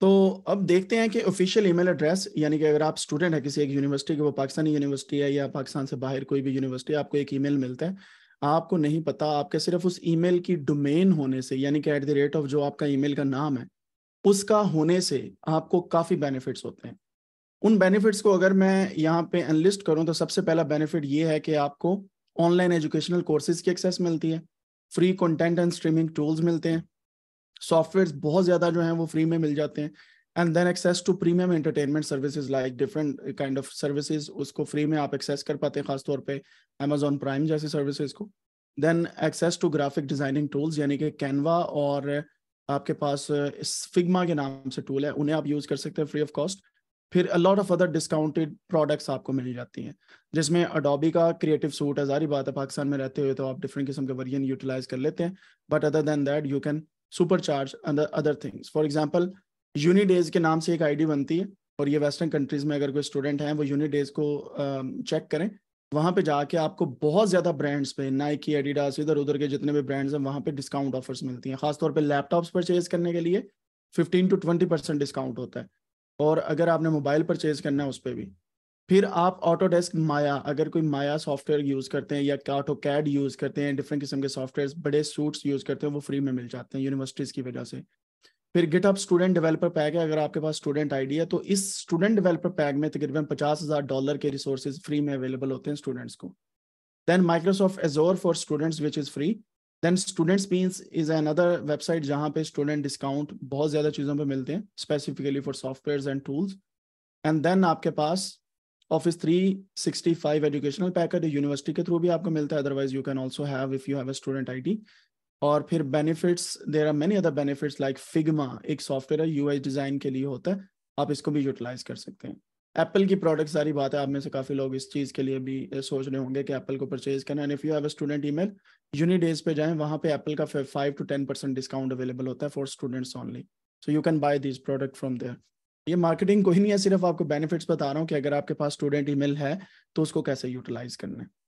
तो अब देखते हैं कि ऑफिशियल ईमेल एड्रेस यानी कि अगर आप स्टूडेंट है किसी एक यूनिवर्सिटी के वो पाकिस्तानी यूनिवर्सिटी है या पाकिस्तान से बाहर कोई भी यूनिवर्सिटी आपको एक ईमेल मिलता है आपको नहीं पता आपके सिर्फ उस ईमेल की डोमेन होने से यानी कि एट द रेट ऑफ जो आपका ईमेल का नाम है उसका होने से आपको काफ़ी बेनिफिट्स होते हैं उन बेनिफिट्स को अगर मैं यहाँ पे अनलिस्ट करूँ तो सबसे पहला बेनिफिट ये है कि आपको ऑनलाइन एजुकेशनल कोर्सेज की एक्सेस मिलती है free content and streaming tools मिलते हैं सॉफ्टवेयर बहुत ज्यादा जो है वो फ्री में मिल जाते हैं and then access to premium entertainment services like different kind of services उसको फ्री में आप एक्सेस कर पाते हैं खासतौर पर अमेजोन प्राइम जैसे सर्विसेज को then access to graphic designing tools यानी कि कैनवा और आपके पास फिगमा के नाम से टूल है उन्हें आप यूज कर सकते हैं फ्री ऑफ कॉस्ट फिर a lot of other discounted products आपको मिल जाती हैं जिसमें अडोबी का क्रिएटिव सूट है जारी बात है पाकिस्तान में रहते हुए तो आप डिफरेंट किस्म के वर्जन यूटिलाइज कर लेते हैं but other than that you can supercharge other things for example UNiDAYS के नाम से एक डी बनती है और ये वेस्टर्न कंट्रीज में अगर कोई स्टूडेंट है वो यूनी डेज को चेक करें वहाँ पे जाके आपको बहुत ज़्यादा ब्रांड्स पे नाइकी एडिडास इधर उधर के जितने भी ब्रांड्स हैं वहाँ पे डिस्काउंट ऑफर्स मिलती हैं खासतौर पे लैपटॉप्स परचेज करने के लिए 15 टू 20 परसेंट डिस्काउंट होता है और अगर आपने मोबाइल परचेज करना है उस पर भी फिर आप ऑटोडेस्क माया अगर कोई माया सॉफ्टवेयर यूज करते हैं या ऑटो कैड यूज करते हैं डिफरेंट किस्म के सॉफ्टवेयर बड़े सूट्स यूज करते हैं वो फ्री में मिल जाते हैं यूनिवर्सिटीज की वजह से फिर गिटअप स्टूडेंट डेवलपर पैक है अगर आपके पास स्टूडेंट आईडी है तो इस स्टूडेंट डेवलपर पैक में तकरीबन पचास हजार डॉलर के रिसोर्सेज फ्री में अवेलेबल होते हैं स्टूडेंट्स को then Microsoft Azure for students which is free then students means is an other website जहाँ पे स्टूडेंट डिस्काउंट बहुत ज़्यादा चीज़ों पर मिलते हैं specifically for software and tools and then आपके पास ऑफिस 365 एजुकेशनल पैकेज यूनिवर्सिटी के थ्रू भी आपको मिलता है otherwise you can also have if you have a student और फिर benefits there are many other benefits like Figma एक सॉफ्टवेयर है यूआई डिजाइन के लिए होता है आप इसको भी यूटिलाइज कर सकते हैं एप्पल की प्रोडक्ट सारी बात है आप में से काफ़ी लोग इस चीज़ के लिए भी सोच रहे होंगे कि एप्पल को परचेज करना and if you have a student email UNiDAYS पे जाएं वहाँ पे एप्पल का five to ten percent discount available होता है for students only so you can buy this product from there ये मार्केटिंग कोई नहीं है सिर्फ आपको बेनिफिट्स बता रहा हूँ कि अगर आपके पास स्टूडेंट ईमेल है तो उसको कैसे यूटिलाइज करना है